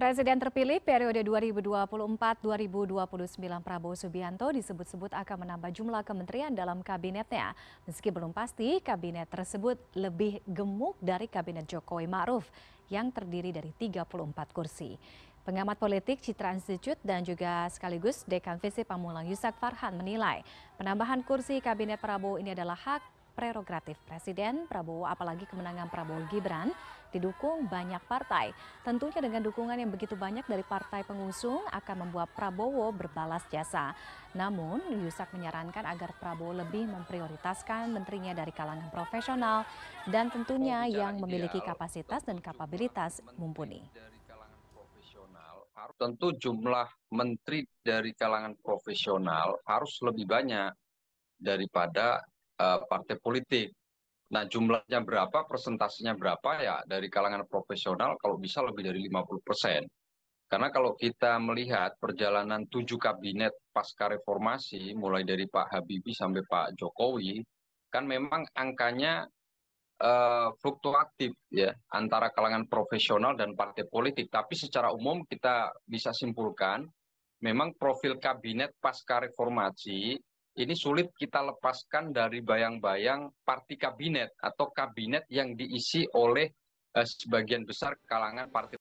Presiden terpilih periode 2024-2029 Prabowo Subianto disebut-sebut akan menambah jumlah kementerian dalam kabinetnya. Meski belum pasti, kabinet tersebut lebih gemuk dari kabinet Jokowi Ma'ruf yang terdiri dari 34 kursi. Pengamat politik Citra Institute dan juga sekaligus Dekan Visi Pamulang Yusak Farhan menilai penambahan kursi kabinet Prabowo ini adalah hak prerogatif Presiden Prabowo, apalagi kemenangan Prabowo Gibran didukung banyak partai. Tentunya dengan dukungan yang begitu banyak dari partai pengusung akan membuat Prabowo berbalas jasa. Namun, Yusak menyarankan agar Prabowo lebih memprioritaskan menterinya dari kalangan profesional dan tentunya yang memiliki kapasitas dan kapabilitas mumpuni. Tentu jumlah menteri dari kalangan profesional harus lebih banyak daripada Eh, partai politik. Nah jumlahnya berapa, persentasenya berapa ya dari kalangan profesional kalau bisa lebih dari 50 persen. Karena kalau kita melihat perjalanan tujuh kabinet pasca reformasi, mulai dari Pak Habibie sampai Pak Jokowi, kan memang angkanya uh, fluktuatif ya antara kalangan profesional dan partai politik. Tapi secara umum kita bisa simpulkan, memang profil kabinet pasca reformasi ini sulit kita lepaskan dari bayang bayang parti kabinet atau kabinet yang diisi oleh eh, sebagian besar kalangan partai